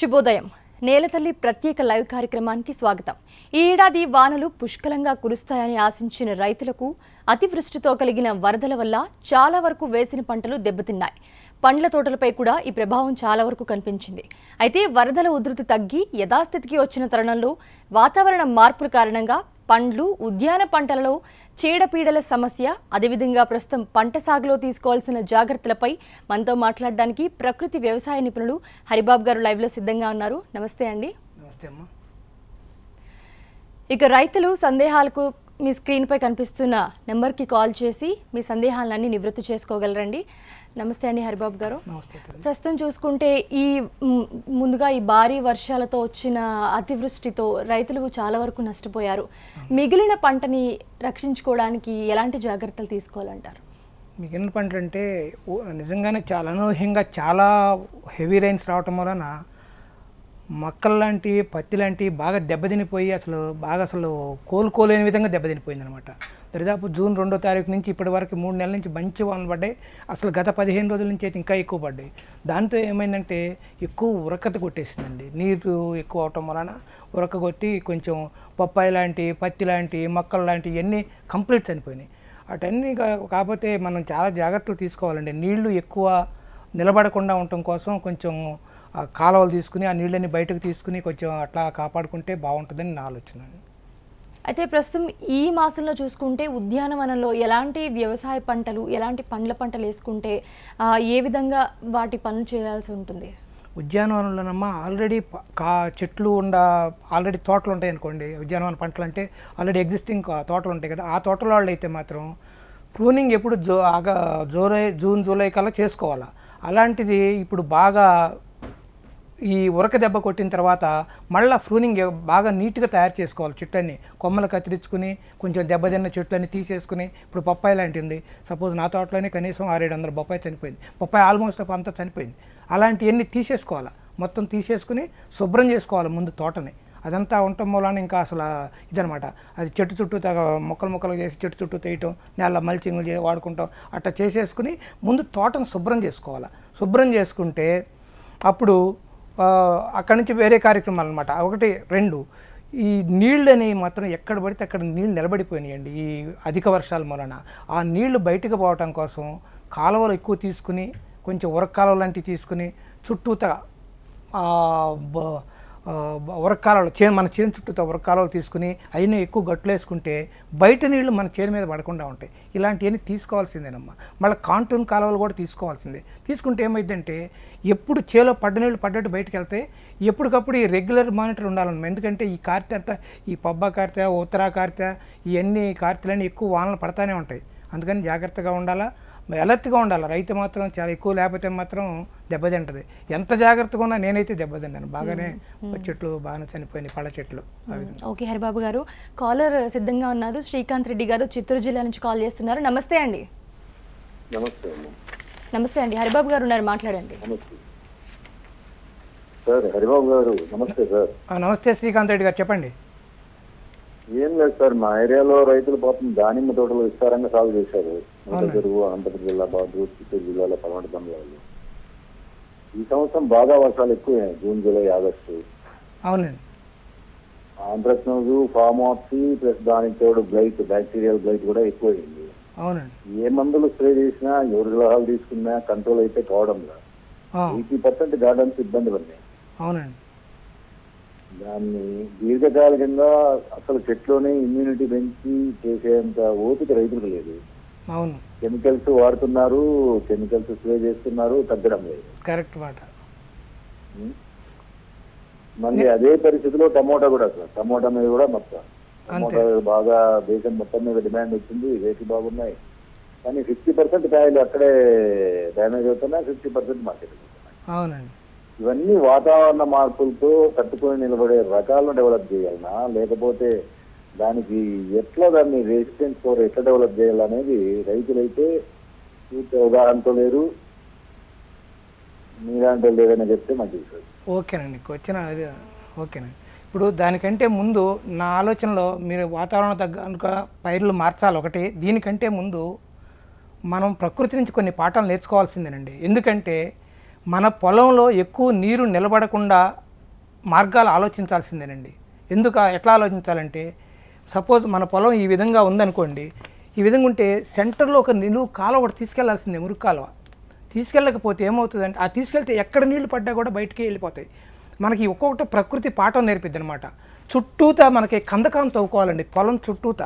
శుభోదయం నేలతల్లి ప్రత్యేక లైవ్ కార్యక్రమానికి స్వాగతం ఈ ఏడాది వానలు పుష్కలంగా కురుస్తాయని ఆశించిన రైతులకు అతివృష్టితో కలిగిన వరదల వల్ల చాలా వరకు వేసిన పంటలు దెబ్బతిన్నాయి పండ్ల తోటలపై కూడా ఈ ప్రభావం చాలా వరకు కనిపించింది అయితే వరదల ఉధృతి తగ్గి యథాస్థితికి వచ్చిన తరుణంలో వాతావరణ మార్పుల కారణంగా పండ్లు ఉద్యాన పంటలలో చీడపీడల సమస్య అదేవిధంగా ప్రస్తుతం పంట సాగులో తీసుకోవాల్సిన జాగ్రత్తలపై మనతో మాట్లాడడానికి ప్రకృతి వ్యవసాయ నిపుణులు హరిబాబు గారు లైవ్లో సిద్ధంగా ఉన్నారు నమస్తే అండి నమస్తే అమ్మా ఇక రైతులు సందేహాలకు మీ స్క్రీన్పై కనిపిస్తున్న నెంబర్కి కాల్ చేసి మీ సందేహాలన్నీ నివృత్తి చేసుకోగలరండి నమస్తే అండి హరిబాబు గారు ప్రస్తుతం చూసుకుంటే ఈ ముందుగా ఈ భారీ వర్షాలతో వచ్చిన అతివృష్టితో రైతులు చాలా వరకు నష్టపోయారు మిగిలిన పంటని రక్షించుకోవడానికి ఎలాంటి జాగ్రత్తలు తీసుకోవాలంటారు మిగిలిన పంటలు అంటే నిజంగానే చాలా అనూహ్యంగా చాలా హెవీ రైన్స్ రావటం వలన మొక్కలు లాంటి పత్తి లాంటివి బాగా దెబ్బతినిపోయి అసలు బాగా అసలు కోలుకోలేని విధంగా దెబ్బతినిపోయింది అనమాట దరిదాపు జూన్ రెండో తారీఖు నుంచి ఇప్పటి వరకు మూడు నెలల నుంచి మంచి వానలు పడ్డాయి అసలు గత పదిహేను రోజుల నుంచి అయితే ఇంకా ఎక్కువ పడ్డాయి దాంతో ఏమైందంటే ఎక్కువ ఉరకత కొట్టేసిందండి నీరు ఎక్కువ అవటం వలన ఉరక కొట్టి కొంచెం పప్పాయి లాంటి పత్తి లాంటి మొక్కలు లాంటివి ఇవన్నీ కంప్లీట్ చనిపోయినాయి అటన్నీ కాకపోతే మనం చాలా జాగ్రత్తలు తీసుకోవాలండి నీళ్లు ఎక్కువ నిలబడకుండా ఉండటం కోసం కొంచెం కాలువలు తీసుకుని ఆ నీళ్ళని బయటకు తీసుకుని కొంచెం అట్లా కాపాడుకుంటే బాగుంటుందని నా ఆలోచన అయితే ప్రస్తుతం ఈ మాసంలో చూసుకుంటే ఉద్యానవనంలో ఎలాంటి వ్యవసాయ పంటలు ఎలాంటి పండ్ల పంటలు వేసుకుంటే ఏ విధంగా వాటి పనులు చేయాల్సి ఉంటుంది ఉద్యానవనంలోనమ్మ ఆల్రెడీ కా చెట్లు ఉండ ఆల్రెడీ తోటలు ఉంటాయి అనుకోండి ఉద్యానవన పంటలు అంటే ఆల్రెడీ ఎగ్జిస్టింగ్ తోటలు ఉంటాయి కదా ఆ తోటల వాళ్ళు అయితే మాత్రం ప్రూనింగ్ ఎప్పుడు జో ఆగా జూలై జూన్ జూలై కల్లా చేసుకోవాలా అలాంటిది ఇప్పుడు బాగా ఈ ఉరక దెబ్బ కొట్టిన తర్వాత మళ్ళీ ఫ్రూనింగ్ బాగా నీట్గా తయారు చేసుకోవాలి చెట్లన్నీ కొమ్మలు కత్తిరించుకుని కొంచెం దెబ్బతిన్న చెట్లన్నీ తీసేసుకుని ఇప్పుడు బొప్పాయి లాంటిది సపోజ్ నా తోటలోనే కనీసం ఆరేడు వందల బొప్పాయి చనిపోయింది బొప్పాయి ఆల్మోస్ట్ అంతా చనిపోయింది అలాంటివన్నీ తీసేసుకోవాలి మొత్తం తీసేసుకుని శుభ్రం చేసుకోవాలి ముందు తోటని అదంతా ఉండటం మూలాన ఇంకా అసలు ఇదనమాట అది చెట్టు చుట్టూ తగ మొక్కలు మొక్కలు చేసి చెట్టు చుట్టూ తీయటం నేల మల్చింగ్లు చే వాడుకుంటాం అట్లా చేసేసుకుని ముందు తోటను శుభ్రం చేసుకోవాలి శుభ్రం చేసుకుంటే అప్పుడు అక్కడి నుంచి వేరే కార్యక్రమాలు అనమాట ఒకటి రెండు ఈ నీళ్ళు అనేవి మాత్రం ఎక్కడ పడితే అక్కడ నీళ్ళు నిలబడిపోయినాయండి ఈ అధిక వర్షాల మూలన ఆ నీళ్లు బయటకు పోవటం కోసం కాలువలు ఎక్కువ తీసుకుని కొంచెం ఉరకాలువ కాలువ లాంటివి తీసుకుని చుట్టూత ఉరకాలలో చే మన చేను చుట్టూతో ఉరకాలలో తీసుకుని అయినా ఎక్కువ గట్లు వేసుకుంటే బయట నీళ్లు మన చేను మీద పడకుండా ఉంటాయి ఇలాంటివన్నీ తీసుకోవాల్సిందేనమ్మా మళ్ళీ కాంటూన్ కాలువలు కూడా తీసుకోవాల్సిందే తీసుకుంటే ఏమైందంటే ఎప్పుడు చేలో పడ్డనీళ్ళు పడ్డట్టు బయటకు వెళ్తే ఎప్పటికప్పుడు ఈ రెగ్యులర్ మానిటర్ ఉండాలన్నమా ఎందుకంటే ఈ కార్తె ఈ పబ్బా కార్త ఉత్తరా కార్త ఇవన్నీ కార్తెలన్నీ ఎక్కువ వానలు పడతానే ఉంటాయి అందుకని జాగ్రత్తగా ఉండాలా అలర్ట్గా ఉండాలి రైతు మాత్రం చాలా ఎక్కువ లేకపోతే మాత్రం దెబ్బతింటది ఎంత జాగ్రత్తగా ఉన్నా నేనైతే దెబ్బతిన్నాను బాగానే చెట్లు బాగానే చనిపోయినాయి పళ్ళ చెట్లు ఓకే హరిబాబు గారు కాలర్ సిద్ధంగా ఉన్నారు శ్రీకాంత్ రెడ్డి గారు చిత్తూరు జిల్లా నుంచి కాల్ చేస్తున్నారు నమస్తే అండి నమస్తే నమస్తే అండి హరిబాబు గారు ఉన్నారు మాట్లాడండి సార్ హరిబాబు గారు నమస్తే సార్ నమస్తే శ్రీకాంత్ రెడ్డి గారు చెప్పండి ఏం లేదు సార్ మా ఏరియాలో రైతులు పాపం దానిమ్మ తోటలు విస్తారంగా సాగు చేశారు చెరువు అనంతపురం జిల్లా బాబు చిత్తూరు జిల్లాలో పలాంటి బంగ్లాలు ఈ సంవత్సరం బాగా వర్షాలు ఎక్కువయ్యాయి జూన్ జూలై ఆగస్టు అవునండి ఆంధ్రప్రదేశ్ ఫామ్ ఆఫ్ ప్లస్ దానికి తోడు బ్లైట్ బ్యాక్టీరియల్ బ్లైట్ కూడా ఎక్కువైంది ఏ మందులు స్ప్రే చేసినా ఎవరి గ్రహాలు తీసుకున్నా కంట్రోల్ అయితే కావడం ఎయిటీ పర్సెంట్ గార్డెన్స్ ఇబ్బంది పడినాయి దాన్ని దీర్ఘకాలికంగా అసలు చెట్లోనే ఇమ్యూనిటీ పెంచి చేసేంత ఓపిక రైతులకు లేదు కెమికల్స్ వాడుతున్నారు కెమికల్స్ స్ప్రే చేస్తున్నారు తగ్గడం లేదు కరెక్ట్ మాట మళ్ళీ అదే పరిస్థితిలో టమోటా కూడా సార్ టమోటా మీద కూడా మొత్తం బాగా దేశం మొత్తం మీద డిమాండ్ వచ్చింది రేట్లు బాగున్నాయి కానీ ఫిఫ్టీ పర్సెంట్ కాయలు అక్కడే డ్యామేజ్ అవుతున్నాయి ఫిఫ్టీ పర్సెంట్ మార్కెట్ అవునండి ఇవన్నీ వాతావరణ మార్పులతో తట్టుకొని నిలబడే రకాలను డెవలప్ చేయాలన్నా లేకపోతే దానికి ఎట్లా దాన్ని రెసిస్టెన్స్ పవర్ ఎట్లా డెవలప్ చేయాలనేది రైతులైతే పూర్తి అవగాహనతో లేరు దాంట్లో లేదని చెప్తే మంచిది సార్ ఓకేనండి వచ్చిన ఓకేనండి ఇప్పుడు దానికంటే ముందు నా ఆలోచనలో మీరు వాతావరణం తగ్గ పైర్లు మార్చాలి ఒకటి దీనికంటే ముందు మనం ప్రకృతి నుంచి కొన్ని పాఠాలు నేర్చుకోవాల్సిందేనండి ఎందుకంటే మన పొలంలో ఎక్కువ నీరు నిలబడకుండా మార్గాలు ఆలోచించాల్సిందేనండి ఎందుక ఎట్లా ఆలోచించాలంటే సపోజ్ మన పొలం ఈ విధంగా ఉందనుకోండి ఈ విధంగా ఉంటే సెంటర్లో ఒక నిలువు కాలువ ఒకటి తీసుకెళ్లాల్సిందే మురుగు కాలువ తీసుకెళ్ళకపోతే ఏమవుతుందంటే ఆ తీసుకెళ్తే ఎక్కడ నీళ్లు పడ్డా కూడా బయటికి వెళ్ళిపోతాయి మనకి ఒక్కొక్కటి ప్రకృతి పాఠం నేర్పిద్ది అనమాట చుట్టూత మనకి కందకం తవ్వుకోవాలండి పొలం చుట్టూత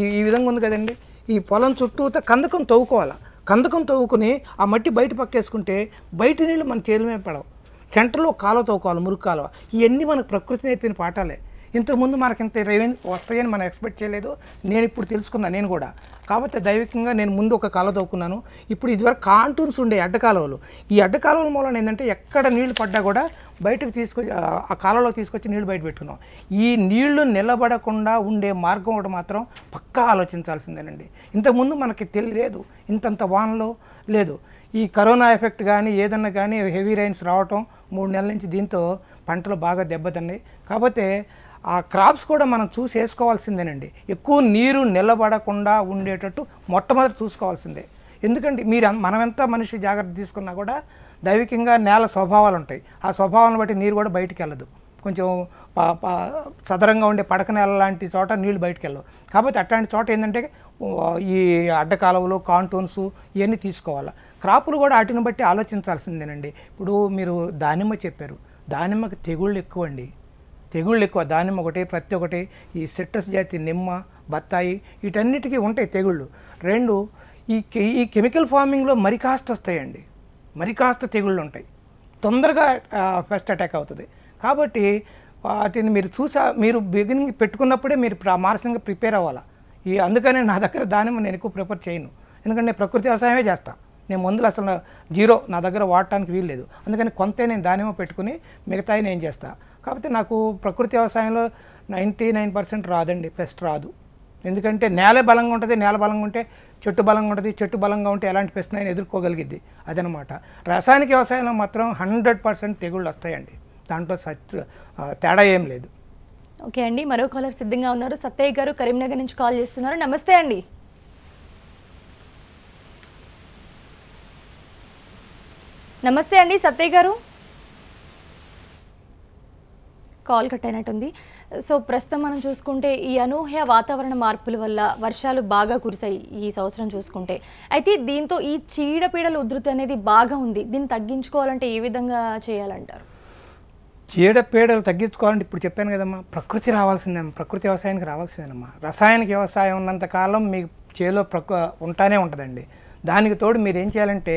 ఈ ఈ విధంగా ఉంది కదండి ఈ పొలం చుట్టూత కందకం తవ్వుకోవాలి కందకం తవ్వుకుని ఆ మట్టి బయట పక్కేసుకుంటే బయట నీళ్ళు మన తేలిమే పడవు సెంటర్లో కాలువ తవ్వుకోవాలి మురుగు కాలువ ఇవన్నీ మనకు ప్రకృతి నేర్పిన పాఠాలే ఇంతకుముందు మనకి ఇంత రెవెన్యూ వస్తాయని మనం ఎక్స్పెక్ట్ చేయలేదు నేను ఇప్పుడు తెలుసుకున్నాను నేను కూడా కాబట్టి దైవికంగా నేను ముందు ఒక కాలువ తవ్వుకున్నాను ఇప్పుడు ఇదివరకు కాంటూన్స్ ఉండే అడ్డకాలువలు ఈ అడ్డకాలువల మూలన ఏంటంటే ఎక్కడ నీళ్లు పడ్డా కూడా బయటకు తీసుకొచ్చి ఆ కాలంలో తీసుకొచ్చి నీళ్లు బయట పెట్టుకున్నాం ఈ నీళ్లు నిలబడకుండా ఉండే మార్గం ఒకటి మాత్రం పక్కా ఆలోచించాల్సిందేనండి ఇంతకుముందు మనకి తెలియలేదు ఇంతంత వానలు లేదు ఈ కరోనా ఎఫెక్ట్ కానీ ఏదన్నా కానీ హెవీ రైన్స్ రావటం మూడు నెలల నుంచి దీంతో పంటలు బాగా దెబ్బతిన్నాయి కాకపోతే ఆ క్రాప్స్ కూడా మనం చూసి వేసుకోవాల్సిందేనండి ఎక్కువ నీరు నిలబడకుండా ఉండేటట్టు మొట్టమొదటి చూసుకోవాల్సిందే ఎందుకంటే మీరు మనం ఎంత మనిషి జాగ్రత్త తీసుకున్నా కూడా దైవికంగా నేల స్వభావాలు ఉంటాయి ఆ స్వభావాలను బట్టి నీరు కూడా బయటికి వెళ్ళదు కొంచెం సదరంగా ఉండే పడక నేల లాంటి చోట నీళ్లు బయటికి వెళ్ళవు కాబట్టి అట్లాంటి చోట ఏంటంటే ఈ అడ్డకాలువలు కాంటూన్స్ ఇవన్నీ తీసుకోవాలి క్రాపులు కూడా వాటిని బట్టి ఆలోచించాల్సిందేనండి ఇప్పుడు మీరు దానిమ్మ చెప్పారు దానిమ్మకి తెగుళ్ళు ఎక్కువ అండి తెగుళ్ళు ఎక్కువ దానిమ్మ ఒకటి ప్రతి ఒకటి ఈ సిట్రస్ జాతి నిమ్మ బత్తాయి వీటన్నిటికీ ఉంటాయి తెగుళ్ళు రెండు ఈ ఈ కెమికల్ ఫార్మింగ్లో మరి కాస్త వస్తాయండి మరి కాస్త తెగుళ్ళు ఉంటాయి తొందరగా ఫస్ట్ అటాక్ అవుతుంది కాబట్టి వాటిని మీరు చూసా మీరు బిగినింగ్ పెట్టుకున్నప్పుడే మీరు మానసికంగా ప్రిపేర్ అవ్వాలి ఈ అందుకనే నా దగ్గర దానిమ్మ నేను ఎక్కువ ప్రిఫర్ చేయను ఎందుకంటే నేను ప్రకృతి వ్యవసాయమే చేస్తాను నేను మందులు అసలు జీరో నా దగ్గర వాడటానికి వీలు లేదు అందుకని కొంత నేను దానిమ్మ పెట్టుకుని మిగతాయి నేను చేస్తాను కాకపోతే నాకు ప్రకృతి వ్యవసాయంలో నైంటీ నైన్ పర్సెంట్ రాదండి పెస్ట్ రాదు ఎందుకంటే నేల బలంగా ఉంటుంది నేల బలంగా ఉంటే చెట్టు బలంగా ఉంటుంది చెట్టు బలంగా ఉంటే ఎలాంటి పెస్ట్ అయినా ఎదుర్కోగలిగింది అదనమాట రసాయనిక వ్యవసాయంలో మాత్రం హండ్రెడ్ పర్సెంట్ తెగుళ్ళు వస్తాయండి దాంట్లో సత్ తేడా ఏం లేదు ఓకే అండి మరో కాలర్ సిద్ధంగా ఉన్నారు సత్తయ్య గారు కరీంనగర్ నుంచి కాల్ చేస్తున్నారు నమస్తే అండి నమస్తే అండి సత్తయ్య గారు కాల్ కట్ అయినట్టుంది సో ప్రస్తుతం మనం చూసుకుంటే ఈ అనూహ్య వాతావరణ మార్పుల వల్ల వర్షాలు బాగా కురిసాయి ఈ సంవత్సరం చూసుకుంటే అయితే దీంతో ఈ చీడపీడల ఉధృతి అనేది బాగా ఉంది దీన్ని తగ్గించుకోవాలంటే ఏ విధంగా చేయాలంటారు చీడపీడలు తగ్గించుకోవాలంటే ఇప్పుడు చెప్పాను కదమ్మా ప్రకృతి రావాల్సిందేమ్మా ప్రకృతి వ్యవసాయానికి రావాల్సిందేనమ్మా రసాయనిక వ్యవసాయం ఉన్నంతకాలం మీకు చేలో ప్రకృ ఉంటానే ఉంటుందండి దానికి తోడు మీరు ఏం చేయాలంటే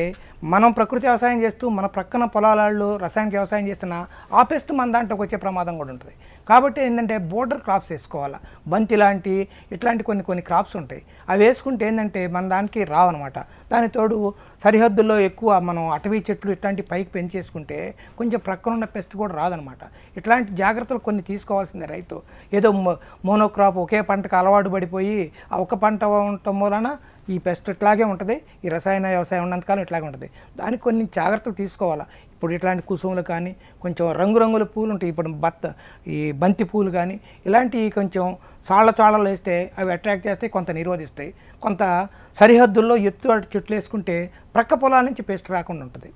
మనం ప్రకృతి వ్యవసాయం చేస్తూ మన ప్రక్కన పొలాలలో రసాయనిక వ్యవసాయం చేస్తున్న ఆ పెస్ట్ మన దాంట్లోకి వచ్చే ప్రమాదం కూడా ఉంటుంది కాబట్టి ఏంటంటే బోర్డర్ క్రాప్స్ వేసుకోవాలా బంతి లాంటి ఇట్లాంటి కొన్ని కొన్ని క్రాప్స్ ఉంటాయి అవి వేసుకుంటే ఏంటంటే మన దానికి రావన్నమాట దాని తోడు సరిహద్దుల్లో ఎక్కువ మనం అటవీ చెట్లు ఇట్లాంటి పైకి పెంచేసుకుంటే కొంచెం ప్రక్కన ఉన్న పెస్ట్ కూడా రాదనమాట ఇట్లాంటి జాగ్రత్తలు కొన్ని తీసుకోవాల్సిందే రైతు ఏదో మోనోక్రాప్ ఒకే పంటకు అలవాటు పడిపోయి ఒక పంట ఉండటం వలన ఈ పెస్ట్ ఇట్లాగే ఉంటుంది ఈ రసాయన వ్యవసాయం ఉన్నంతకాలం ఇట్లాగే ఉంటుంది దానికి కొన్ని జాగ్రత్తలు తీసుకోవాలి ఇప్పుడు ఇట్లాంటి కుసుములు కానీ కొంచెం రంగురంగుల పూలు ఉంటాయి ఇప్పుడు బత్త ఈ బంతి పూలు కానీ ఇలాంటివి కొంచెం చాళ్ళ చాళ్ళలు వేస్తే అవి అట్రాక్ట్ చేస్తాయి కొంత నిరోధిస్తాయి కొంత సరిహద్దుల్లో ఎత్తు చెట్లు వేసుకుంటే ప్రక్క పొలాల నుంచి పెస్ట్ రాకుండా ఉంటుంది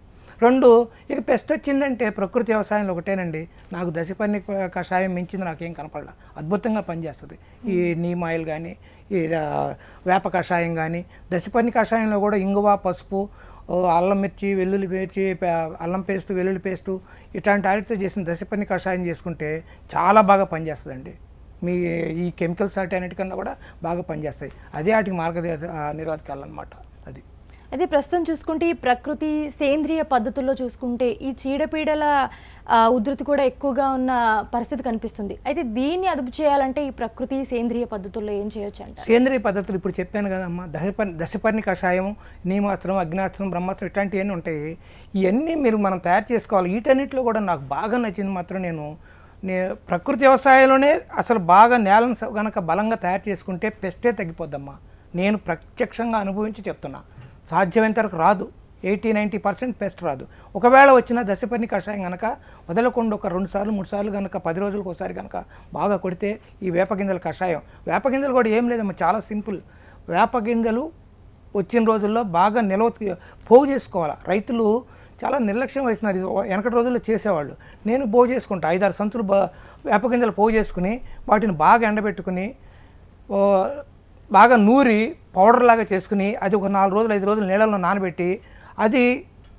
రెండు ఇక పెస్ట్ వచ్చిందంటే ప్రకృతి వ్యవసాయంలో ఒకటేనండి నాకు దశ పని కషాయం మించింది నాకేం కనపడాల అద్భుతంగా పనిచేస్తుంది ఈ నీమ్ ఆయిల్ కానీ ఈ వేప కషాయం కానీ దశ పని కషాయంలో కూడా ఇంగువ పసుపు అల్లం మిర్చి వెల్లుల్లి మిర్చి అల్లం పేస్ట్ వెల్లుల్లి పేస్టు ఇట్లాంటి వాటితో చేసిన దశపని కషాయం చేసుకుంటే చాలా బాగా పనిచేస్తుందండి మీ ఈ కెమికల్స్ అన్నిటికన్నా కూడా బాగా పనిచేస్తాయి అదే వాటికి మార్గదర్శ నిరోధకాలు అనమాట అది అదే ప్రస్తుతం చూసుకుంటే ఈ ప్రకృతి సేంద్రియ పద్ధతుల్లో చూసుకుంటే ఈ చీడపీడల ఉధృతి కూడా ఎక్కువగా ఉన్న పరిస్థితి కనిపిస్తుంది అయితే దీన్ని అదుపు చేయాలంటే ఈ ప్రకృతి సేంద్రియ పద్ధతుల్లో ఏం చేయొచ్చు అంటే సేంద్రియ పద్ధతులు ఇప్పుడు చెప్పాను కదమ్మా దశపర్ణి దశపర్ణి కషాయం నీమాస్త్రం అగ్నాస్త్రం బ్రహ్మాస్త్రం ఇట్లాంటివన్నీ ఉంటాయి ఇవన్నీ మీరు మనం తయారు చేసుకోవాలి వీటన్నిటిలో కూడా నాకు బాగా నచ్చింది మాత్రం నేను నే ప్రకృతి వ్యవసాయంలోనే అసలు బాగా నేలను కనుక బలంగా తయారు చేసుకుంటే పెస్టే తగ్గిపోద్దమ్మా నేను ప్రత్యక్షంగా అనుభవించి చెప్తున్నా సాధ్యమైనంత వరకు రాదు ఎయిటీ నైంటీ పర్సెంట్ పెస్ట్ రాదు ఒకవేళ వచ్చిన దశపర్ణి కషాయం కనుక వదలకుండా ఒక రెండు సార్లు మూడు సార్లు కనుక పది రోజులకు ఒకసారి కనుక బాగా కొడితే ఈ వేపగింజల కషాయం వేపగింజలు కూడా ఏం లేదమ్మా చాలా సింపుల్ వేపగింజలు వచ్చిన రోజుల్లో బాగా నిలవ పోగు చేసుకోవాలి రైతులు చాలా నిర్లక్ష్యం వేసినారు వెనకటి రోజుల్లో చేసేవాళ్ళు నేను పోగు చేసుకుంటా ఐదారు సంచులు వేపగింజలు పోగు చేసుకుని వాటిని బాగా ఎండబెట్టుకుని బాగా నూరి పౌడర్ లాగా చేసుకుని అది ఒక నాలుగు రోజులు ఐదు రోజులు నీళ్ళలో నానబెట్టి అది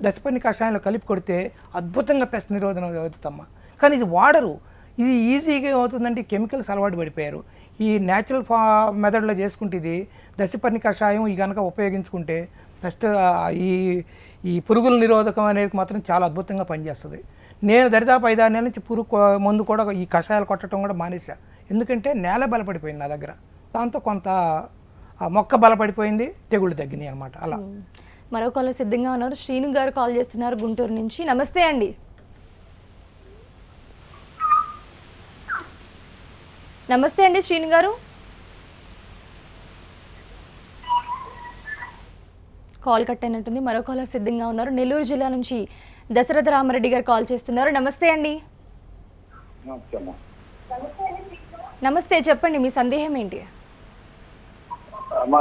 దశపని కషాయంలో కలిపి కొడితే అద్భుతంగా పెస్ట్ నిరోధనం అవుతుందమ్మ కానీ ఇది వాడరు ఇది ఈజీగా అవుతుందంటే కెమికల్స్ అలవాటు పడిపోయారు ఈ న్యాచురల్ ఫా మెథడ్లో చేసుకుంటే ఇది దశపర్ణి కషాయం ఈ కనుక ఉపయోగించుకుంటే ఫస్ట్ ఈ ఈ పురుగుల నిరోధకం అనేది మాత్రం చాలా అద్భుతంగా పనిచేస్తుంది నేను దరిదాపు ఐదారు నెలల నుంచి పురుగు మందు కూడా ఈ కషాయాలు కొట్టడం కూడా మానేశా ఎందుకంటే నేల బలపడిపోయింది నా దగ్గర దాంతో కొంత మొక్క బలపడిపోయింది తెగుళ్ళు తగ్గినాయి అనమాట అలా మరో కాలర్ సిద్ధంగా ఉన్నారు శ్రీను గారు కాల్ చేస్తున్నారు గుంటూరు నుంచి నమస్తే అండి నమస్తే అండి శ్రీను గారు కాల్ కట్ అయినట్టుంది మరో కాలర్ సిద్ధంగా ఉన్నారు నెల్లూరు జిల్లా నుంచి దశరథ రామరెడ్డి గారు కాల్ చేస్తున్నారు నమస్తే అండి నమస్తే చెప్పండి మీ సందేహం ఏంటి మా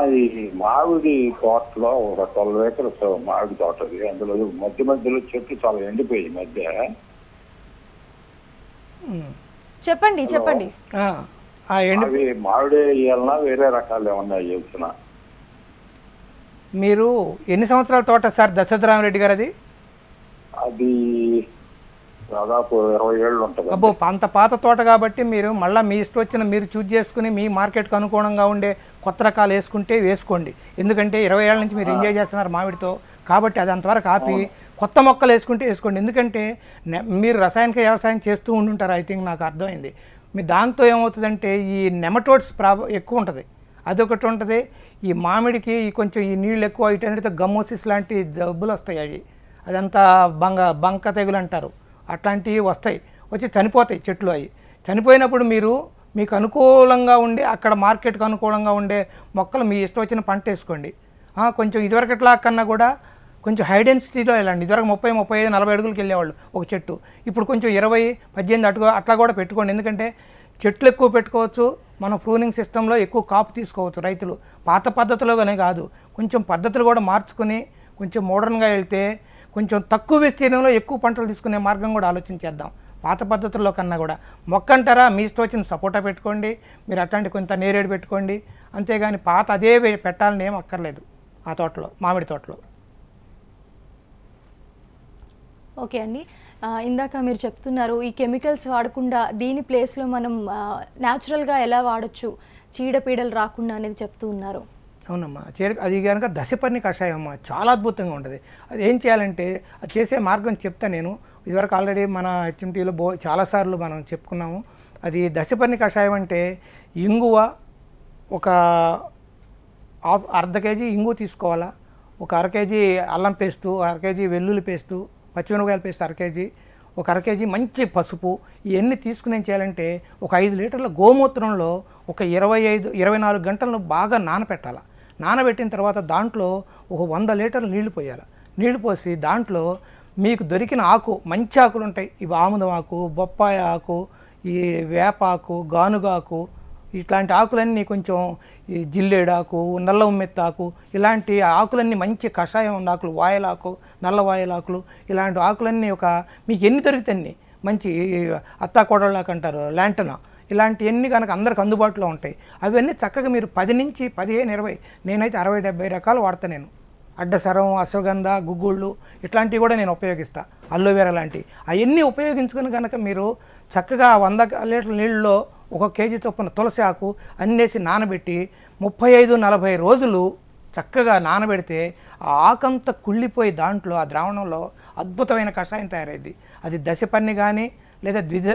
మామిడి తోటలో ఒక ట్వెల్వ్ ఏకర్స్ మామిడి తోట అది అందులో మధ్య మధ్యలో చెట్టు చాలా ఎండిపోయాయి మధ్య చెప్పండి చెప్పండి అవి మామిడి వేయాలన్నా వేరే రకాలు ఏమన్నా చెప్తున్న మీరు ఎన్ని సంవత్సరాల తోట సార్ దశరథరామరెడ్డి గారు అది అది దాదాపు ఇరవై ఏళ్ళు ఉంటుంది అబ్బో అంత పాత తోట కాబట్టి మీరు మళ్ళీ మీ ఇష్టం వచ్చిన మీరు చూజ్ చేసుకుని మీ మార్కెట్కి అనుగుణంగా ఉండే కొత్త రకాలు వేసుకుంటే వేసుకోండి ఎందుకంటే ఇరవై ఏళ్ళ నుంచి మీరు ఎంజాయ్ చేస్తున్నారు మామిడితో కాబట్టి అది అంతవరకు ఆపి కొత్త మొక్కలు వేసుకుంటే వేసుకోండి ఎందుకంటే మీరు రసాయనిక వ్యవసాయం చేస్తూ ఉండుంటారు ఐ థింక్ నాకు అర్థమైంది మీ దాంతో ఏమవుతుందంటే ఈ నెమటోడ్స్ ప్రాబ్ ఎక్కువ ఉంటుంది అదొకటి ఉంటుంది ఈ మామిడికి కొంచెం ఈ నీళ్ళు ఎక్కువ ఇటన్నిటితో గమ్మోసిస్ లాంటి జబ్బులు వస్తాయి అవి అదంతా బంగ బంక తెగులు అంటారు అట్లాంటివి వస్తాయి వచ్చి చనిపోతాయి చెట్లు అవి చనిపోయినప్పుడు మీరు మీకు అనుకూలంగా ఉండి అక్కడ మార్కెట్కి అనుకూలంగా ఉండే మొక్కలు మీ ఇష్టం వచ్చిన పంట వేసుకోండి కొంచెం ఇదివరకట్లా కన్నా కూడా కొంచెం హై డెన్సిటీలో వెళ్ళండి ఇదివరకు ముప్పై ముప్పై ఐదు నలభై అడుగులకి వెళ్ళేవాళ్ళు ఒక చెట్టు ఇప్పుడు కొంచెం ఇరవై పద్దెనిమిది అటు అట్లా కూడా పెట్టుకోండి ఎందుకంటే చెట్లు ఎక్కువ పెట్టుకోవచ్చు మన ప్రూనింగ్ సిస్టంలో ఎక్కువ కాపు తీసుకోవచ్చు రైతులు పాత పద్ధతిలోగానే కాదు కొంచెం పద్ధతులు కూడా మార్చుకుని కొంచెం మోడర్న్గా వెళ్తే కొంచెం తక్కువ విస్తీర్ణంలో ఎక్కువ పంటలు తీసుకునే మార్గం కూడా ఆలోచించేద్దాం పాత పద్ధతుల్లో కన్నా కూడా మొక్క అంటారా మీ తోచిన సపోటా పెట్టుకోండి మీరు అట్లాంటి కొంత నేరేడు పెట్టుకోండి అంతేగాని పాత అదే పెట్టాలని ఏం అక్కర్లేదు ఆ తోటలో మామిడి తోటలో ఓకే అండి ఇందాక మీరు చెప్తున్నారు ఈ కెమికల్స్ వాడకుండా దీని ప్లేస్లో మనం న్యాచురల్గా ఎలా వాడచ్చు చీడపీడలు రాకుండా అనేది చెప్తూ ఉన్నారు అవునమ్మా చీడ అది కనుక దశపర్ణి కషాయం అమ్మా చాలా అద్భుతంగా ఉంటుంది అది ఏం చేయాలంటే అది చేసే మార్గం చెప్తా నేను ఇదివరకు ఆల్రెడీ మన హెచ్ఎంటీలో బో చాలాసార్లు మనం చెప్పుకున్నాము అది దశపర్ణి కషాయం అంటే ఇంగువ ఒక అర్ధ కేజీ ఇంగువ తీసుకోవాలా ఒక అర కేజీ అల్లం పేస్టు అర కేజీ వెల్లుల్లి పేస్టు పచ్చిమిరపకాయల పేస్ట్ అర కేజీ ఒక అర కేజీ మంచి పసుపు ఇవన్నీ తీసుకుని ఏం చేయాలంటే ఒక ఐదు లీటర్ల గోమూత్రంలో ఒక ఇరవై ఐదు ఇరవై నాలుగు గంటలను బాగా నానపెట్టాలి నానబెట్టిన తర్వాత దాంట్లో ఒక వంద లీటర్లు నీళ్లు పోయాలి నీళ్లు పోసి దాంట్లో మీకు దొరికిన ఆకు మంచి ఆకులు ఉంటాయి ఈ ఆముదం ఆకు బొప్పాయి ఆకు ఈ వేపాకు గానుగాకు ఇట్లాంటి ఆకులన్నీ కొంచెం ఈ జిల్లేడాకు నల్ల ఉమ్మెత్తాకు ఇలాంటి ఆకులన్నీ మంచి కషాయం ఉన్న ఆకులు వాయలాకు నల్ల వాయలాకులు ఇలాంటి ఆకులన్నీ ఒక మీకు ఎన్ని దొరికితే మంచి అత్తాకోడళ్ళకు అంటారు ల్యాంటనా ఇలాంటివన్నీ కనుక అందరికి అందుబాటులో ఉంటాయి అవన్నీ చక్కగా మీరు పది నుంచి పదిహేను ఇరవై నేనైతే అరవై డెబ్బై రకాలు వాడతా నేను అడ్డసరం అశ్వగంధ గుగ్గుళ్ళు ఇట్లాంటివి కూడా నేను ఉపయోగిస్తాను అల్లోవేరా లాంటివి అవన్నీ ఉపయోగించుకుని కనుక మీరు చక్కగా వంద లీటర్ల నీళ్ళలో ఒక కేజీ చొప్పున తులసి ఆకు అన్నేసి నానబెట్టి ముప్పై ఐదు నలభై రోజులు చక్కగా నానబెడితే ఆ ఆకంతా కుళ్ళిపోయి దాంట్లో ఆ ద్రావణంలో అద్భుతమైన కషాయం తయారైంది అది దశపన్ని కానీ లేదా ద్విద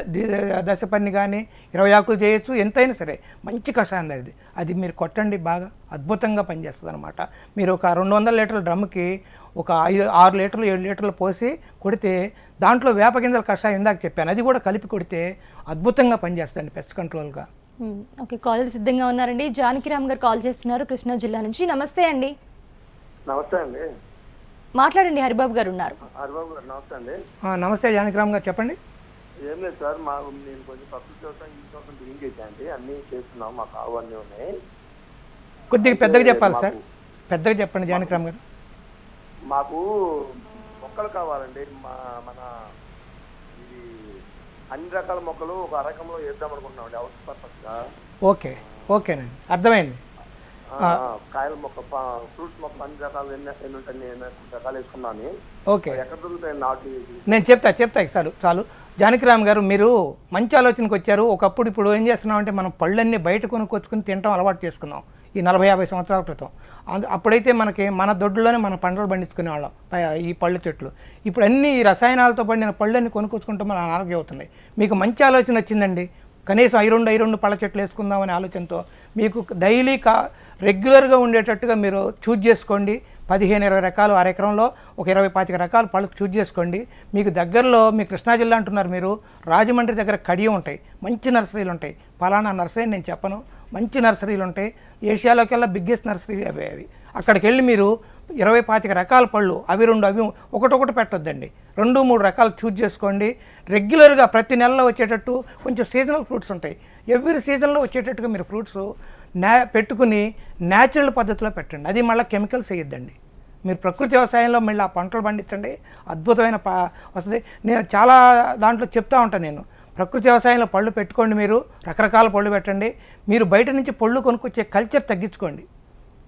దశ పని కానీ ఇరవై ఆకులు చేయొచ్చు ఎంతైనా సరే మంచి కషాయం అది అది మీరు కొట్టండి బాగా అద్భుతంగా పనిచేస్తుంది అనమాట మీరు ఒక రెండు వందల లీటర్ల డ్రమ్కి ఒక ఐదు ఆరు లీటర్లు ఏడు లీటర్లు పోసి కొడితే దాంట్లో వేప గింజల కషాయం ఇందాక చెప్పాను అది కూడా కలిపి కొడితే అద్భుతంగా పనిచేస్తుంది పెస్ట్ కంట్రోల్గా ఓకే కాలర్ సిద్ధంగా ఉన్నారండి జానకిరామ్ గారు కాల్ చేస్తున్నారు కృష్ణా జిల్లా నుంచి నమస్తే అండి నమస్తే అండి మాట్లాడండి హరిబాబు గారు ఉన్నారు హరిబాబు గారు నమస్తే అండి నమస్తే జానకిరామ్ గారు చెప్పండి ఏం లేదు సార్ మా నేను కొంచెం పప్పు కోసం ఈ కోసం బిల్డింగ్ అండి అన్నీ చేస్తున్నాం మాకు అవన్నీ ఉన్నాయి కొద్దిగా పెద్దగా చెప్పాలి సార్ పెద్దగా చెప్పండి జానక్రామ్ గారు మాకు మొక్కలు కావాలండి మా మన ఇది అన్ని రకాల మొక్కలు ఒక అరకంలో వేద్దాం అనుకుంటున్నాం అండి అవసరం పర్పస్గా ఓకే ఓకేనండి అర్థమైంది కాయల మొక్క ఫ్రూట్స్ మొక్క అన్ని రకాలు ఎన్ని ఉంటాయి రకాలు వేసుకున్నాను ఓకే ఎక్కడ నాటు నేను చెప్తా చెప్తా చాలు చాలు జానకిరామ్ గారు మీరు మంచి ఆలోచనకు వచ్చారు ఒకప్పుడు ఇప్పుడు ఏం చేస్తున్నాం అంటే మనం పళ్ళన్నీ బయట కొనుక్కొచ్చుకుని తినడం అలవాటు చేసుకున్నాం ఈ నలభై యాభై సంవత్సరాల క్రితం అప్పుడైతే మనకి మన దొడ్లోనే మన పంటలు పండించుకునేవాళ్ళం ఈ పళ్ళ చెట్లు ఇప్పుడు అన్ని ఈ రసాయనాలతో పడిన పళ్ళన్నీ కొనుక్కొచ్చుకుంటే మన ఆరోగ్యం అవుతుంది మీకు మంచి ఆలోచన వచ్చిందండి కనీసం రెండు ఐ రెండు పళ్ళ చెట్లు వేసుకుందామనే ఆలోచనతో మీకు డైలీ కా రెగ్యులర్గా ఉండేటట్టుగా మీరు చూజ్ చేసుకోండి పదిహేను ఇరవై రకాలు అరెకరంలో ఎకరంలో ఒక ఇరవై పాతిక రకాలు పళ్ళు చూజ్ చేసుకోండి మీకు దగ్గరలో మీ కృష్ణా జిల్లా అంటున్నారు మీరు రాజమండ్రి దగ్గర కడియం ఉంటాయి మంచి నర్సరీలు ఉంటాయి ఫలానా నర్సరీ నేను చెప్పను మంచి నర్సరీలు ఉంటాయి ఏషియాలోకెల్లా బిగ్గెస్ట్ నర్సరీ అవి అవి అక్కడికి వెళ్ళి మీరు ఇరవై పాతిక రకాల పళ్ళు అవి రెండు అవి ఒకటొకటి పెట్టొద్దండి రెండు మూడు రకాలు చూజ్ చేసుకోండి రెగ్యులర్గా ప్రతి నెలలో వచ్చేటట్టు కొంచెం సీజనల్ ఫ్రూట్స్ ఉంటాయి ఎవ్రీ సీజన్లో వచ్చేటట్టుగా మీరు ఫ్రూట్స్ న్యా పెట్టుకుని న్యాచురల్ పద్ధతిలో పెట్టండి అది మళ్ళీ కెమికల్స్ వేయద్దండి మీరు ప్రకృతి వ్యవసాయంలో మళ్ళీ ఆ పంటలు పండించండి అద్భుతమైన ప వస్తుంది నేను చాలా దాంట్లో చెప్తా ఉంటాను నేను ప్రకృతి వ్యవసాయంలో పళ్ళు పెట్టుకోండి మీరు రకరకాల పళ్ళు పెట్టండి మీరు బయట నుంచి పళ్ళు కొనుక్కొచ్చే కల్చర్ తగ్గించుకోండి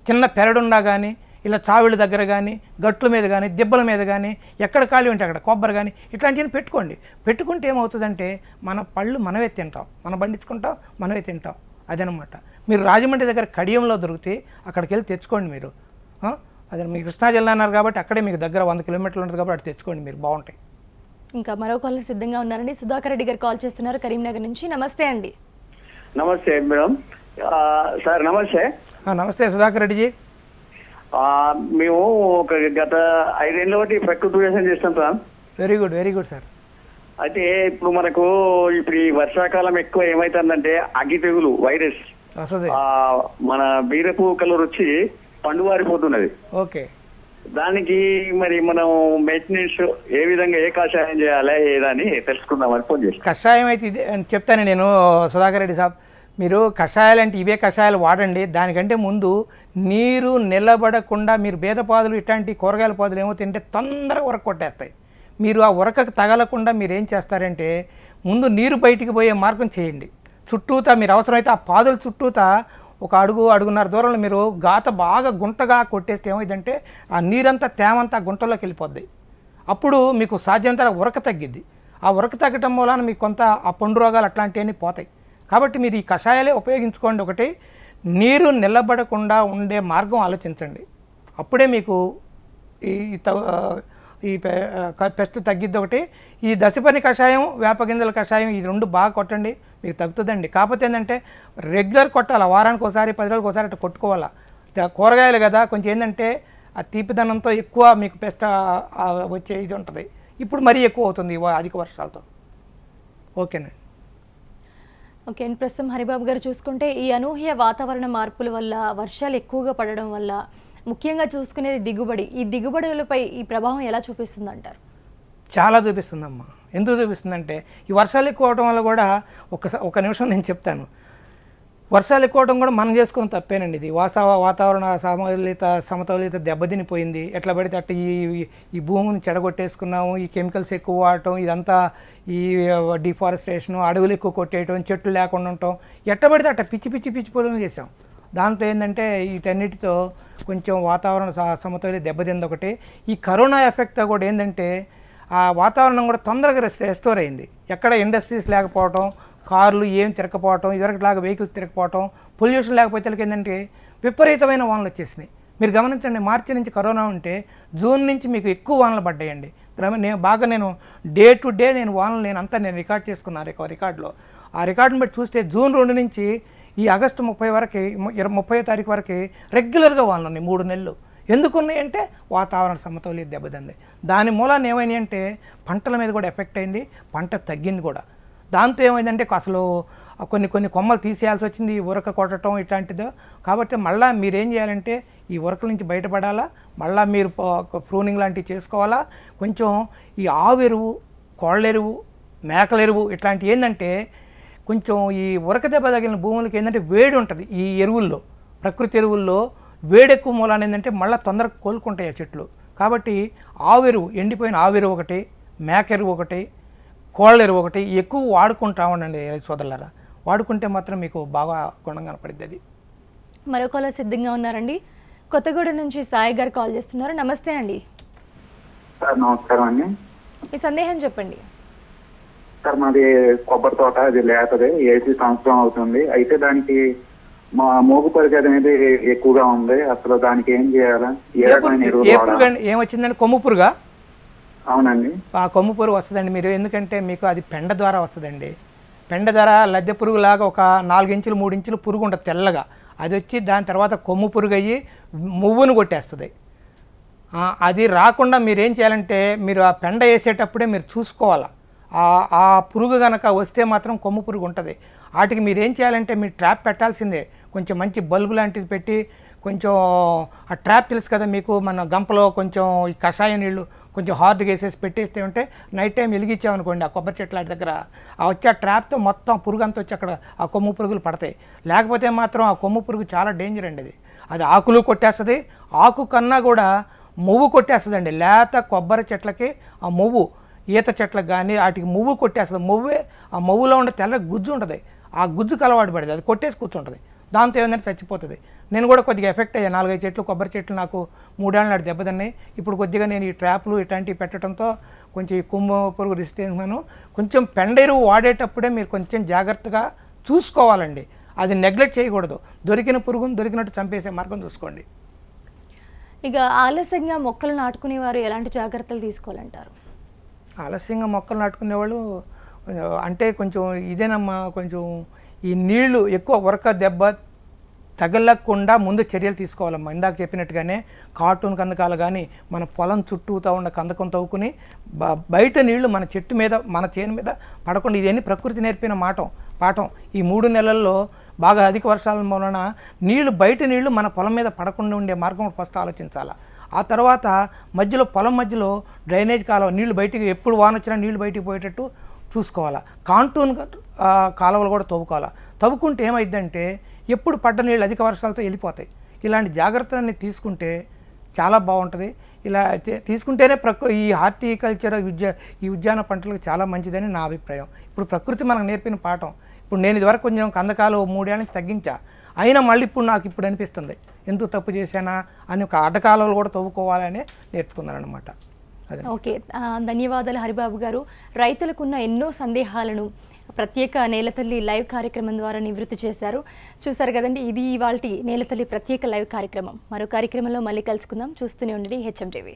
చిన్న పెరడుండా కానీ ఇలా చావిళ్ళ దగ్గర కానీ గట్ల మీద కానీ దిబ్బల మీద కానీ ఎక్కడ ఖాళీ ఉంటే అక్కడ కొబ్బరి కానీ ఇట్లాంటివి పెట్టుకోండి పెట్టుకుంటే ఏమవుతుందంటే మన పళ్ళు మనమే తింటాం మనం పండించుకుంటాం మనమే తింటాం అదనమాట మీరు రాజమండ్రి దగ్గర కడియంలో దొరికితే అక్కడికి వెళ్ళి తెచ్చుకోండి మీరు అదే మీరు కృష్ణా జిల్లా అన్నారు కాబట్టి అక్కడే మీకు దగ్గర వంద కిలోమీటర్లు ఉంటుంది కాబట్టి అటు తెచ్చుకోండి మీరు బాగుంటాయి ఇంకా మరో కాలర్ సిద్ధంగా ఉన్నారండి సుధాకర్ రెడ్డి గారు కాల్ చేస్తున్నారు కరీంనగర్ నుంచి నమస్తే అండి నమస్తే మేడం సార్ నమస్తే నమస్తే సుధాకర్ రెడ్డిజీ మేము ఒక గత ఐదేళ్ళ ఒకటి ప్రకృతి వ్యవసాయం చేస్తాం sir very good very good sir అయితే ఇప్పుడు మనకు ఇప్పుడు ఈ వర్షాకాలం ఎక్కువ ఏమైతుందంటే అగ్గి తెగులు వైరస్ మన బీరపు కలర్ వచ్చి పండువారిపోతున్నది ఓకే దానికి మరి మనం మెయింటెనెన్స్ ఏ విధంగా ఏ కషాయం చేయాలి ఏదని తెలుసుకుందామని ఫోన్ చేసి కషాయం అయితే చెప్తాను నేను సుధాకర్ రెడ్డి సాబ్ మీరు కషాయాలు అంటే ఇవే కషాయాలు వాడండి దానికంటే ముందు నీరు నిలబడకుండా మీరు బేద పాదులు ఇట్లాంటి కూరగాయల పాదులు ఏమో తింటే తొందరగా కొట్టేస్తాయి మీరు ఆ ఉరకకు తగలకుండా మీరు ఏం చేస్తారంటే ముందు నీరు బయటికి పోయే మార్గం చేయండి చుట్టూతా మీరు అవసరమైతే ఆ పాదుల చుట్టూతా ఒక అడుగు అడుగున్నర దూరంలో మీరు గాత బాగా గుంటగా కొట్టేస్తే ఏమైందంటే ఆ నీరంతా తేమంతా గుంటలోకి వెళ్ళిపోద్ది అప్పుడు మీకు సాధ్యమంతా ఉరక తగ్గిద్ది ఆ ఉరక తగ్గటం వలన మీకు కొంత ఆ పండు రోగాలు అట్లాంటివన్నీ పోతాయి కాబట్టి మీరు ఈ కషాయాలే ఉపయోగించుకోండి ఒకటి నీరు నిలబడకుండా ఉండే మార్గం ఆలోచించండి అప్పుడే మీకు ఈ ఈ పెస్ట్ తగ్గిద్ది ఒకటి ఈ దశపని కషాయం గింజల కషాయం ఈ రెండు బాగా కొట్టండి మీకు తగ్గుతుందండి కాకపోతే ఏంటంటే రెగ్యులర్ కొట్టాలా వారానికి ఒకసారి పది రోజులకి ఒకసారి అట్లా కొట్టుకోవాలా కూరగాయలు కదా కొంచెం ఏంటంటే ఆ తీపిదనంతో ఎక్కువ మీకు పెస్ట్ వచ్చే ఇది ఉంటుంది ఇప్పుడు మరీ ఎక్కువ అవుతుంది అధిక వర్షాలతో ఓకేనండి ఓకే అండి ప్రస్తుతం హరిబాబు గారు చూసుకుంటే ఈ అనూహ్య వాతావరణ మార్పుల వల్ల వర్షాలు ఎక్కువగా పడడం వల్ల ముఖ్యంగా చూసుకునేది దిగుబడి ఈ దిగుబడులపై ఈ ప్రభావం ఎలా చూపిస్తుంది అంటారు చాలా చూపిస్తుందమ్మా ఎందుకు చూపిస్తుందంటే ఈ వర్షాలు ఎక్కువ అవడం వల్ల కూడా ఒక ఒక నిమిషం నేను చెప్తాను వర్షాలు ఎక్కువటం కూడా మనం చేసుకున్న తప్పేనండి ఇది వాసా వాతావరణ సమతలిత సమతులిత దెబ్బతినిపోయింది ఎట్లా పడితే అట్ట ఈ ఈ భూమిని చెడగొట్టేసుకున్నాము ఈ కెమికల్స్ ఎక్కువ వాడటం ఇదంతా ఈ డిఫారెస్టేషను అడవులు ఎక్కువ కొట్టేయటం చెట్లు లేకుండా ఉండటం ఎట్ట పడితే అట్ట పిచ్చి పిచ్చి పిచ్చి పొలం చేసాం దాంట్లో ఏంటంటే వీటన్నిటితో కొంచెం వాతావరణ సమతుల్య దెబ్బతింది ఒకటి ఈ కరోనా ఎఫెక్ట్తో కూడా ఏంటంటే ఆ వాతావరణం కూడా తొందరగా రెస్టోర్ అయింది ఎక్కడ ఇండస్ట్రీస్ లేకపోవటం కార్లు ఏం తిరగకపోవటం లాగా వెహికల్స్ తిరగకపోవటం పొల్యూషన్ లేకపోతే ఏంటంటే విపరీతమైన వానలు వచ్చేసినాయి మీరు గమనించండి మార్చి నుంచి కరోనా ఉంటే జూన్ నుంచి మీకు ఎక్కువ వానలు పడ్డాయండి నేను బాగా నేను డే టు డే నేను వానలు నేను అంతా నేను రికార్డ్ చేసుకున్నాను రికార్డులో ఆ రికార్డును బట్టి చూస్తే జూన్ రెండు నుంచి ఈ ఆగస్టు ముప్పై వరకు ముప్పై తారీఖు వరకు రెగ్యులర్గా వానలు ఉన్నాయి మూడు నెలలు ఎందుకు ఉన్నాయంటే వాతావరణ సమతౌల్యం దెబ్బతింది దాని మూలాన్ని ఏమైనాయి అంటే పంటల మీద కూడా ఎఫెక్ట్ అయింది పంట తగ్గింది కూడా దాంతో ఏమైందంటే అసలు కొన్ని కొన్ని కొమ్మలు తీసేయాల్సి వచ్చింది ఈ ఉరక కొట్టడం ఇట్లాంటిదో కాబట్టి మళ్ళీ మీరేం చేయాలంటే ఈ ఉరకల నుంచి బయటపడాలా మళ్ళీ మీరు ప్రూనింగ్ లాంటివి చేసుకోవాలా కొంచెం ఈ ఆవు ఎరువు కోళ్ళెరువు మేకల ఎరువు ఇట్లాంటివి ఏంటంటే కొంచెం ఈ ఉరకదెబ్బ తగిలిన భూములకి ఏంటంటే వేడి ఉంటుంది ఈ ఎరువుల్లో ప్రకృతి ఎరువుల్లో వేడెక్కువ మూలాన్ని ఏంటంటే మళ్ళీ తొందరగా కోలుకుంటాయి ఆ చెట్లు కాబట్టి ఆవెరువు ఎండిపోయిన ఆవెరువు ఒకటి మేకెరువు ఒకటి కోళ్ళ ఎరువు ఒకటి ఎక్కువ వాడుకుంటా ఉండండి సోదరులరా వాడుకుంటే మాత్రం మీకు బాగా గుణం కనపడింది అది మరొకలా సిద్ధంగా ఉన్నారండి కొత్తగూడెం నుంచి సాయి గారు కాల్ చేస్తున్నారు నమస్తే అండి నమస్కారం అండి మీ సందేహం చెప్పండి సార్ మాది కొబ్బరి తోట అది లేతది ఏసీ సంవత్సరం అవుతుంది అయితే దానికి మా మోగు పరికి అనేది ఎక్కువగా ఉంది అసలు దానికి ఏం చేయాలి ఏ ఏ పురుగు ఏమొచ్చిందండి కొమ్ము పురుగా అవునండి ఆ కొమ్ము పురుగు వస్తుందండి మీరు ఎందుకంటే మీకు అది పెండ ద్వారా వస్తుందండి పెండ ద్వారా లద్దె పురుగులాగా ఒక నాలుగు ఇంచులు మూడు ఇంచులు పురుగు ఉంటుంది తెల్లగా అది వచ్చి దాని తర్వాత కొమ్ము పురుగు అయ్యి మువ్వును కొట్టేస్తుంది అది రాకుండా మీరు ఏం చేయాలంటే మీరు ఆ పెండ వేసేటప్పుడే మీరు చూసుకోవాలా ఆ పురుగు కనుక వస్తే మాత్రం కొమ్ము పురుగు ఉంటుంది వాటికి మీరు ఏం చేయాలంటే మీరు ట్రాప్ పెట్టాల్సిందే కొంచెం మంచి బల్బు లాంటిది పెట్టి కొంచెం ఆ ట్రాప్ తెలుసు కదా మీకు మన గంపలో కొంచెం ఈ కషాయం నీళ్ళు కొంచెం హార్డ్గా వేసేసి పెట్టేస్తే ఉంటే నైట్ టైం వెలిగించామనుకోండి ఆ కొబ్బరి చెట్ల దగ్గర ఆ వచ్చే ట్రాప్తో మొత్తం పురుగు అంతా వచ్చి అక్కడ ఆ కొమ్ము పురుగులు పడతాయి లేకపోతే మాత్రం ఆ కొమ్ము పురుగు చాలా డేంజర్ అండి అది అది ఆకులు కొట్టేస్తుంది ఆకు కన్నా కూడా మువ్వు కొట్టేస్తుందండి లేత కొబ్బరి చెట్లకి ఆ మువ్వు ఈత చెట్లకు కానీ వాటికి మువ్వు కొట్టేస్తుంది మువ్వే ఆ మువ్వులో ఉండే తెల్ల గుజ్జు ఉంటుంది ఆ గుజ్జు అలవాటు పడింది అది కొట్టేసి కూర్చుంటుంది దాంతో ఏమైనా చచ్చిపోతుంది నేను కూడా కొద్దిగా ఎఫెక్ట్ అయ్యాను నాలుగైదు చెట్లు కొబ్బరి చెట్లు నాకు మూడేళ్ళ నాడు దెబ్బతిన్నాయి ఇప్పుడు కొద్దిగా నేను ఈ ట్రాప్లు ఇట్లాంటివి పెట్టడంతో కొంచెం కుమ్మ పురుగు రిస్టేను కొంచెం పెండెరువు వాడేటప్పుడే మీరు కొంచెం జాగ్రత్తగా చూసుకోవాలండి అది నెగ్లెక్ట్ చేయకూడదు దొరికిన పురుగును దొరికినట్టు చంపేసే మార్గం చూసుకోండి ఇక ఆలస్యంగా మొక్కలు నాటుకునే వారు ఎలాంటి జాగ్రత్తలు తీసుకోవాలంటారు ఆలస్యంగా మొక్కలు నాటుకునేవాళ్ళు అంటే కొంచెం ఇదేనమ్మా కొంచెం ఈ నీళ్లు ఎక్కువ ఉరక దెబ్బ తగలకుండా ముందు చర్యలు తీసుకోవాలమ్మా ఇందాక చెప్పినట్టుగానే కార్టూన్ కందకాలు కానీ మన పొలం చుట్టూతో ఉన్న కందకం తవ్వుకుని బయట నీళ్లు మన చెట్టు మీద మన చేను మీద పడకుండా ఇదేని ప్రకృతి నేర్పిన మాటం పాఠం ఈ మూడు నెలల్లో బాగా అధిక వర్షాల మూలన నీళ్లు బయట నీళ్లు మన పొలం మీద పడకుండా ఉండే మార్గం ఫస్ట్ ఆలోచించాలి ఆ తర్వాత మధ్యలో పొలం మధ్యలో డ్రైనేజ్ కాలువ నీళ్లు బయటికి ఎప్పుడు వాన వచ్చినా నీళ్లు బయటికి పోయేటట్టు చూసుకోవాలా కాంటూన్ కాలువలు కూడా తవ్వుకోవాలా తవ్వుకుంటే ఏమైందంటే ఎప్పుడు పడ్డ నీళ్ళు అధిక వర్షాలతో వెళ్ళిపోతాయి ఇలాంటి జాగ్రత్తలన్నీ తీసుకుంటే చాలా బాగుంటుంది ఇలా తీసుకుంటేనే ప్రకృ ఈ హార్టికల్చర్ విద్య ఈ ఉద్యాన పంటలకు చాలా మంచిదని నా అభిప్రాయం ఇప్పుడు ప్రకృతి మనకు నేర్పిన పాఠం ఇప్పుడు నేను ఇదివరకు కొంచెం కందకాలు మూడేళ్ళ నుంచి తగ్గించా అయినా మళ్ళీ ఇప్పుడు నాకు ఇప్పుడు అనిపిస్తుంది ఎందుకు తప్పు చేశానా అని ఒక అడ్డకాలంలో కూడా తవ్వుకోవాలని నేర్చుకున్నాను అనమాట ఓకే ధన్యవాదాలు హరిబాబు గారు రైతులకున్న ఎన్నో సందేహాలను ప్రత్యేక నేలతల్లి లైవ్ కార్యక్రమం ద్వారా నివృత్తి చేశారు చూసారు కదండి ఇది ఇవాళ నేలతల్లి ప్రత్యేక లైవ్ కార్యక్రమం మరో కార్యక్రమంలో మళ్ళీ కలుసుకుందాం చూస్తూనే ఉండండి హెచ్ఎం టీవీ